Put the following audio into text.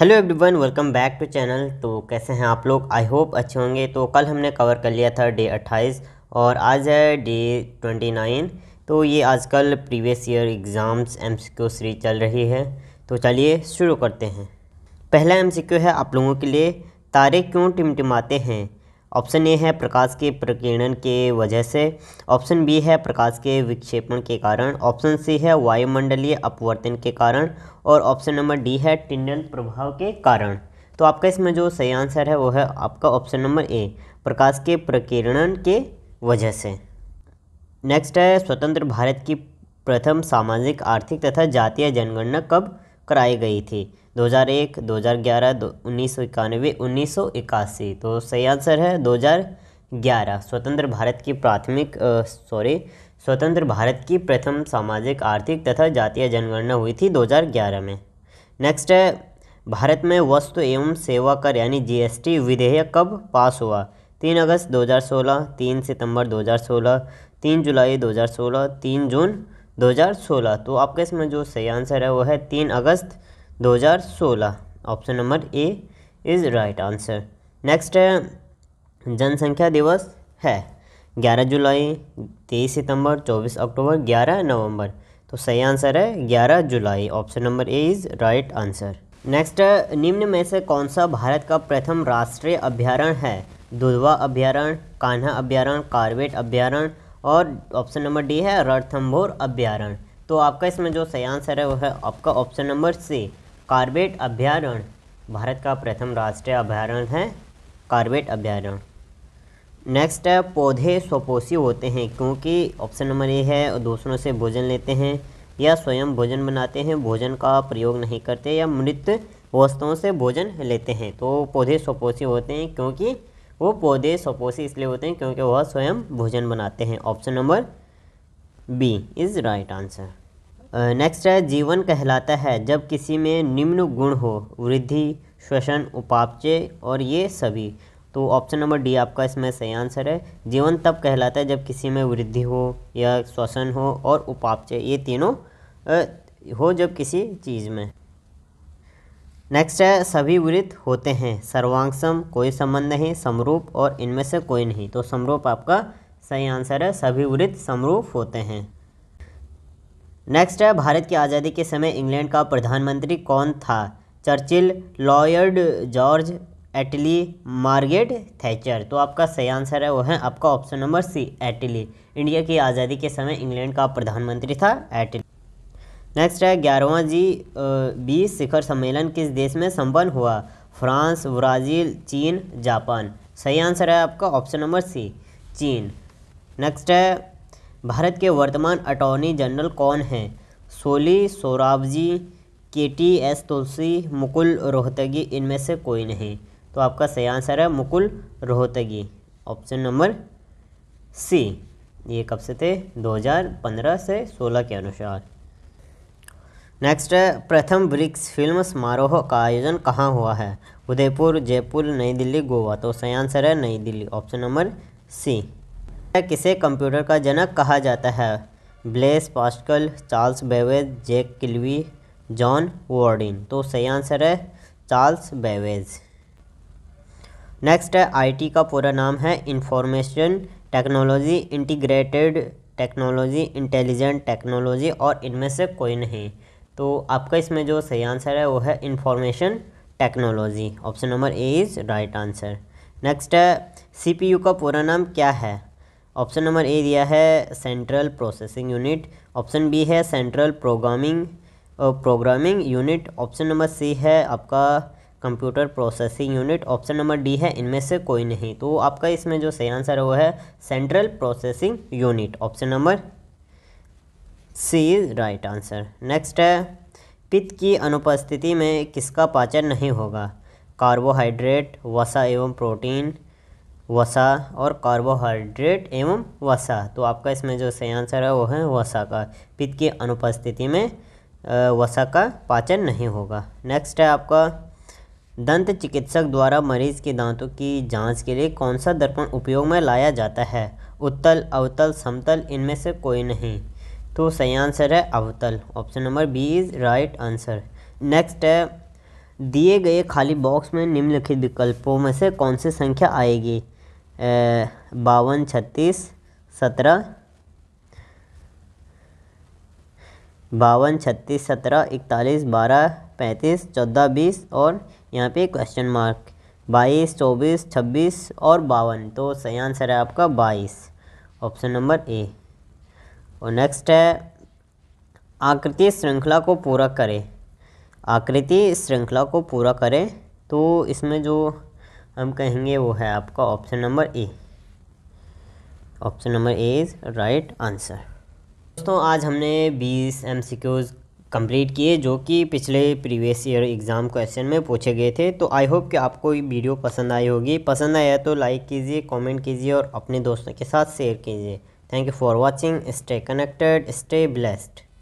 hello everyone welcome back to channel तो कैसे हैं आप लोग आई होप अच्छे होंगे तो कल हमने कवर कर लिया था डे 28 और आज है डे 29 तो ये आजकल previous year exams M series चल रही है तो चलिए शुरू करते हैं पहला एम है आप लोगों के लिए तारे क्यों टिमटिमाते हैं ऑप्शन ए है प्रकाश के प्रकीर्णन के वजह से ऑप्शन बी है प्रकाश के विक्षेपण के कारण ऑप्शन सी है वायुमंडलीय अपवर्तन के कारण और ऑप्शन नंबर डी है टिंडन प्रभाव के कारण तो आपका इसमें जो सही आंसर है वो है आपका ऑप्शन नंबर ए प्रकाश के प्रकीर्णन के वजह से नेक्स्ट है स्वतंत्र भारत की प्रथम सामाजिक आर्थिक तथा जातीय जनगणना कब कराई गई थी 2001, 2011, उन्नीस सौ इक्यानवे उन्नीस सौ इक्यासी तो सही आंसर है 2011 स्वतंत्र भारत की प्राथमिक सॉरी स्वतंत्र भारत की प्रथम सामाजिक आर्थिक तथा जातीय जनगणना हुई थी 2011 में नेक्स्ट है भारत में वस्तु एवं सेवा कर यानी जीएसटी विधेयक कब पास हुआ तीन अगस्त 2016, तीन सितम्बर दो हज़ार सोलह तीन जुलाई दो हज़ार सोलह तीन जून दो हज़ार सोलह तो आपका इसमें जो सही आंसर है वो है तीन अगस्त 2016 option number A is right answer next है जनसंख्या दिवस है 11 जुलाई 23 सितंबर 24 अक्टूबर 11 नवंबर तो सही आंसर है 11 जुलाई option number A is right answer next निम्न में से कौन सा भारत का प्रथम राष्ट्रीय अभ्यारण्य है दुधवा अभ्यारण्य कान्हा अभ्यारण्य कार्बेट अभ्यारण्य और ऑप्शन नंबर डी है रणथम्भोर अभ्यारण्य तो आपका इसमें जो सही आंसर है वो है आपका ऑप्शन नंबर सी कार्बेट अभ्यारण्य भारत का प्रथम राष्ट्रीय अभ्यारण्य है कार्बेट अभ्यारण्य नेक्स्ट है पौधे स्वपोषी होते हैं क्योंकि ऑप्शन नंबर ए है दूसरों से भोजन लेते हैं या स्वयं भोजन बनाते हैं भोजन का प्रयोग नहीं करते या मृत वस्तुओं से भोजन लेते हैं तो पौधे स्वपोषी होते हैं क्योंकि वो पौधे स्वपोषी इसलिए होते हैं क्योंकि वह स्वयं भोजन बनाते हैं option number B is right answer next है जीवन कहलाता है जब किसी में निम्न गुण हो वृद्धि श्वसन उपापचय और ये सभी तो ऑप्शन नंबर डी आपका इसमें सही आंसर है जीवन तब कहलाता है जब किसी में वृद्धि हो या श्वसन हो और उपापचय ये तीनों हो जब किसी चीज़ में नेक्स्ट है सभी वृत्त होते हैं सर्वांगसम कोई संबंध नहीं समरूप और इनमें से कोई नहीं तो समरूप आपका सही आंसर है सभी वृत्त समरूप होते हैं नेक्स्ट है भारत की आज़ादी के समय इंग्लैंड का प्रधानमंत्री कौन था Churchill Lloyd George Attlee Margaret Thatcher तो आपका सही आंसर है वो है आपका option number C Attlee India की आज़ादी के समय इंग्लैंड का प्रधानमंत्री था एटली नेक्स्ट है ग्यारहवा जी बीस शिखर सम्मेलन किस देश में संपन्न हुआ फ्रांस ब्राज़ील चीन जापान सही आंसर है आपका ऑप्शन नंबर सी चीन नेक्स्ट है भारत के वर्तमान अटॉर्नी जनरल कौन हैं Soli Sorabjee K T S Tulsi Mukul Rohatgi इनमें से कोई नहीं तो आपका सही आंसर है Mukul Rohatgi option number C ये कब से थे 2015 से 16 के अनुसार नेक्स्ट है प्रथम ब्रिक्स फिल्म समारोह का आयोजन कहाँ हुआ है उदयपुर जयपुर नई दिल्ली गोवा तो सही आंसर है नई दिल्ली ऑप्शन नंबर सी किसे कंप्यूटर का जनक कहा जाता है Blaise Pascal Charles Babbage Jack Kilby John Bardeen तो सही आंसर है चार्ल्स बेवेज नेक्स्ट है आईटी का पूरा नाम है information technology integrated technology intelligent technology और इनमें से कोई नहीं तो आपका इसमें जो सही आंसर है वो है information technology option number A is right answer next है सीपीयू का पूरा नाम क्या है ऑप्शन नंबर ए दिया है central processing unit option B है central programming programming unit option number C है आपका computer processing unit option number D है इनमें से कोई नहीं तो आपका इसमें जो सही आंसर है वो है central processing unit option number C is right answer next है पित्त की अनुपस्थिति में किसका पाचन नहीं होगा कार्बोहाइड्रेट वसा एवं प्रोटीन वसा और कार्बोहाइड्रेट एवं वसा तो आपका इसमें जो सही आंसर है वो है वसा का पित्त की अनुपस्थिति में वसा का पाचन नहीं होगा नेक्स्ट है आपका दंत चिकित्सक द्वारा मरीज के दांतों की जांच के लिए कौन सा दर्पण उपयोग में लाया जाता है उत्तल अवतल समतल इनमें से कोई नहीं तो सही आंसर है अवतल option number B is right answer next है दिए गए खाली बॉक्स में निम्नलिखित विकल्पों में से कौन सी संख्या आएगी बावन छत्तीस सत्रह बावन छत्तीस सत्रह इकतालीस बारह पैंतीस चौदह बीस और यहाँ पे क्वेश्चन मार्क बाईस चौबीस छब्बीस और बावन तो सही आंसर है आपका बाईस ऑप्शन नंबर ए और नेक्स्ट है आकृति श्रृंखला को पूरा करें आकृति श्रृंखला को पूरा करें तो इसमें जो हम कहेंगे वो है आपका option number A option number A is right answer दोस्तों आज हमने बीस एम सी क्यूज़ कंप्लीट किए जो कि पिछले प्रीवियस ईयर एग्ज़ाम क्वेश्चन में पूछे गए थे तो आई होप कि आपको ये वीडियो पसंद आई होगी पसंद आया तो लाइक कीजिए कमेंट कीजिए और अपने दोस्तों के साथ शेयर कीजिए thank you for watching stay connected stay blessed